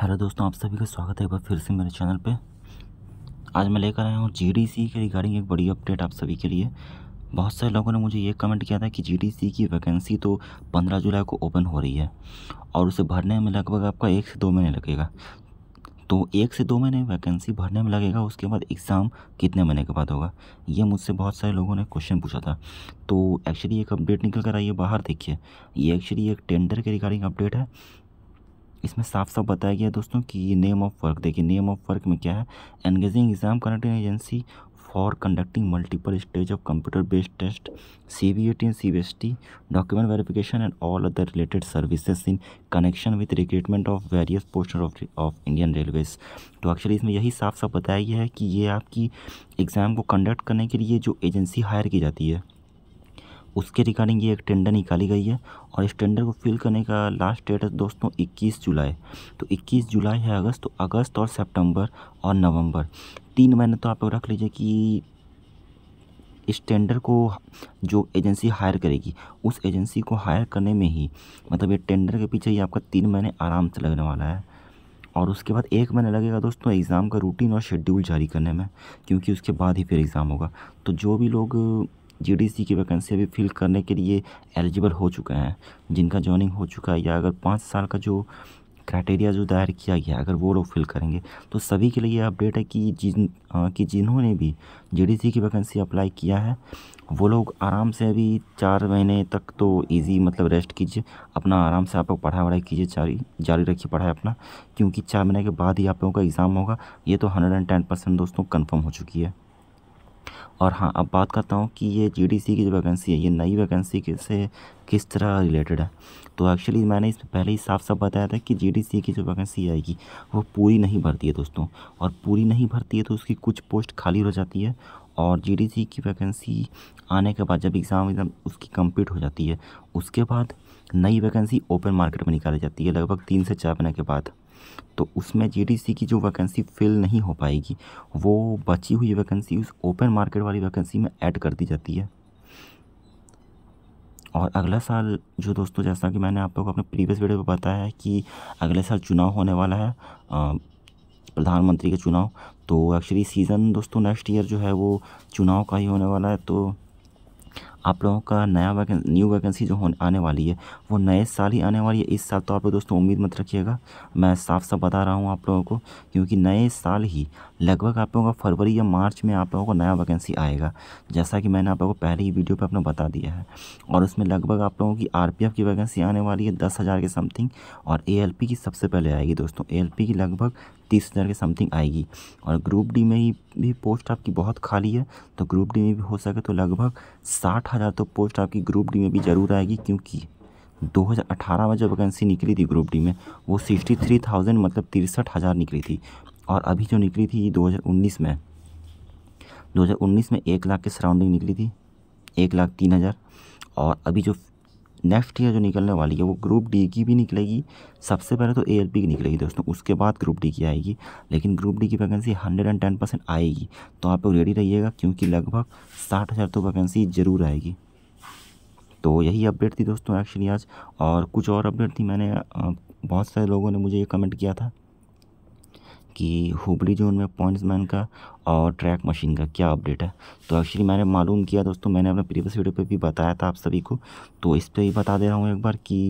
hello दोस्तों आप सभी का स्वागत है एक बार फिर से मेरे चैनल पे आज मैं लेकर आया हूँ जीडीसी के रिगार्डिंग एक बड़ी अपडेट आप सभी के लिए बहुत सारे लोगों ने मुझे ये कमेंट किया था कि जीडीसी की वैकेंसी तो 15 जुलाई को ओपन हो रही है और उसे भरने में लगभग आपका एक से दो महीने लगेगा तो एक से दो महीने वैकेंसी भरने में लगेगा उसके बाद एग्ज़ाम कितने महीने के बाद होगा ये मुझसे बहुत सारे लोगों ने क्वेश्चन पूछा था तो एक्चुअली एक अपडेट निकल कर आई है बाहर देखिए ये एक्चुअली एक टेंडर के रिगार्डिंग अपडेट है इसमें साफ साफ बताया गया दोस्तों कि नेम ऑफ वर्क देखिए नेम ऑफ वर्क में क्या है engaging exam conducting agency for conducting multiple stage of computer based test C B A T and C B S T document verification and all other related services in connection with recruitment of various post of of Indian railways तो actually इसमें यही साफ साफ बताया गया है कि ये आपकी एग्ज़ाम को कंडक्ट करने के लिए जो एजेंसी हायर की जाती है उसके रिगार्डिंग ये एक टेंडर निकाली गई है और इस टेंडर को फिल करने का लास्ट डेट है दोस्तों 21 जुलाई तो 21 जुलाई है अगस्त तो अगस्त और सितंबर और नवंबर तीन महीने तो आप रख लीजिए कि इस टेंडर को जो एजेंसी हायर करेगी उस एजेंसी को हायर करने में ही मतलब ये टेंडर के पीछे ही आपका तीन महीने आराम से लगने वाला है और उसके बाद एक महीने लगेगा दोस्तों एग्ज़ाम का रूटीन और शेड्यूल जारी करने में क्योंकि उसके बाद ही फिर एग्ज़ाम होगा तो जो भी लोग जीडीसी की वैकेंसी अभी फिल करने के लिए एलिजिबल हो चुके हैं जिनका ज्वाइनिंग हो चुका है या अगर पाँच साल का जो क्राइटेरिया जो दायर किया गया अगर वो लोग फिल करेंगे तो सभी के लिए अपडेट है कि जिन आ, कि जिन्होंने भी जीडीसी की वैकेंसी अप्लाई किया है वो लोग आराम से अभी चार महीने तक तो इजी मतलब रेस्ट कीजिए अपना आराम से आप लोग पढ़ाई वढ़ाई कीजिए जारी जारी रखिए पढ़ाई अपना क्योंकि चार महीने के बाद ही आप लोगों का एग्ज़ाम होगा ये तो हंड्रेड एंड टेन परसेंट दोस्तों कन्फर्म हो चुकी है और हाँ अब बात करता हूँ कि ये जीडीसी की जो वैकेंसी है ये नई वैकेंसी से किस तरह रिलेटेड है तो एक्चुअली मैंने इस पहले ही साफ साफ बताया था कि जीडीसी की जो वैकेंसी आएगी वो पूरी नहीं भरती है दोस्तों और पूरी नहीं भरती है तो उसकी कुछ पोस्ट खाली हो जाती है और जीडीसी की वैकेंसी आने के बाद जब एग्ज़ाम एग्ज़ाम उसकी कम्प्लीट हो जाती है उसके बाद नई वैकेंसी ओपन मार्केट में निकाली जाती है लगभग तीन से चार महीने के बाद तो उसमें जीडीसी की जो वैकेंसी फिल नहीं हो पाएगी वो बची हुई वैकेंसी उस ओपन मार्केट वाली वैकेंसी में ऐड कर दी जाती है और अगला साल जो दोस्तों जैसा कि मैंने आप को अपने प्रीवियस वीडियो में बताया है कि अगले साल चुनाव होने वाला है प्रधानमंत्री का चुनाव तो एक्चुअली सीज़न दोस्तों नेक्स्ट ईयर जो है वो चुनाव का ही होने वाला है तो आप लोगों का नया वैकें न्यू वैकेंसी जो आने वाली है वो नए साल ही आने वाली है इस साल तो आप लोग दोस्तों उम्मीद मत रखिएगा मैं साफ साफ बता रहा हूँ आप लोगों को क्योंकि नए साल ही लगभग आप लोगों का फरवरी या मार्च में आप लोगों को नया वैकेंसी आएगा जैसा कि मैंने आप लोगों को पहले ही वीडियो पर अपना बता दिया है और उसमें लगभग आप लोगों की आर की वैकेंसी आने वाली है दस हज़ार के समथिंग और ए की सबसे पहले आएगी दोस्तों ए की लगभग तीस हज़ार के समथिंग आएगी और ग्रुप डी में ही भी पोस्ट आपकी बहुत खाली है तो ग्रुप डी में भी हो सके तो लगभग साठ हज़ार तो पोस्ट आपकी ग्रुप डी में भी ज़रूर आएगी क्योंकि 2018 में जो वैकेंसी निकली थी ग्रुप डी में वो सिक्सटी थ्री थाउजेंड मतलब तिरसठ हज़ार निकली थी और अभी जो निकली थी दो हज़ार उन्नीस में दो हज़ार उन्नीस में एक लाख के सराउंडिंग निकली थी एक लाख तीन हज़ार और अभी जो नेक्स्ट ईयर जो निकलने वाली है वो ग्रुप डी की भी निकलेगी सबसे पहले तो ए की निकलेगी दोस्तों उसके बाद ग्रुप डी की आएगी लेकिन ग्रुप डी की vacancy hundred and ten percent आएगी तो आप रेडी रहिएगा क्योंकि लगभग साठ हज़ार तो वैकेंसी ज़रूर आएगी तो यही अपडेट थी दोस्तों एक्चुअली आज और कुछ और अपडेट थी मैंने बहुत सारे लोगों ने मुझे ये कमेंट किया था कि हुबली जोन में पॉइंट्स मैन का और ट्रैक मशीन का क्या अपडेट है तो एक्चुअली मैंने मालूम किया दोस्तों मैंने अपने प्रीवियस वीडियो पे भी बताया था आप सभी को तो इस पर भी बता दे रहा हूँ एक बार कि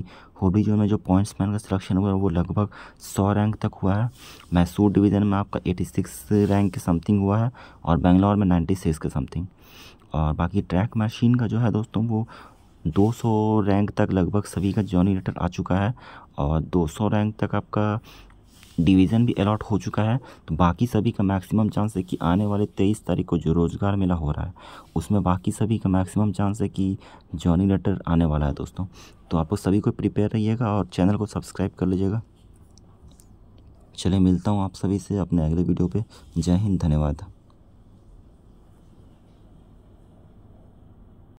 हुबली जोन में जो पॉइंट्स मैन का सिलेक्शन हुआ है वो लगभग सौ रैंक तक हुआ है मैसूर डिवीज़न में आपका एटी सिक्स रैंक के समथिंग हुआ है और बेंगलोर में नाइन्टी सिक्स के समथिंग और बाकी ट्रैक मशीन का जो है दोस्तों वो 200 रैंक तक लगभग सभी का जॉनी लेटर आ चुका है और 200 रैंक तक आपका डिवीज़न भी अलॉट हो चुका है तो बाकी सभी का मैक्सिमम चांस है कि आने वाले तेईस तारीख को जो रोज़गार मेला हो रहा है उसमें बाकी सभी का मैक्सिमम चांस है कि जॉइनिंग लेटर आने वाला है दोस्तों तो आप लोग सभी को प्रिपेयर रहिएगा और चैनल को सब्सक्राइब कर लीजिएगा चलिए मिलता हूँ आप सभी से अपने अगले वीडियो पे जय हिंद धन्यवाद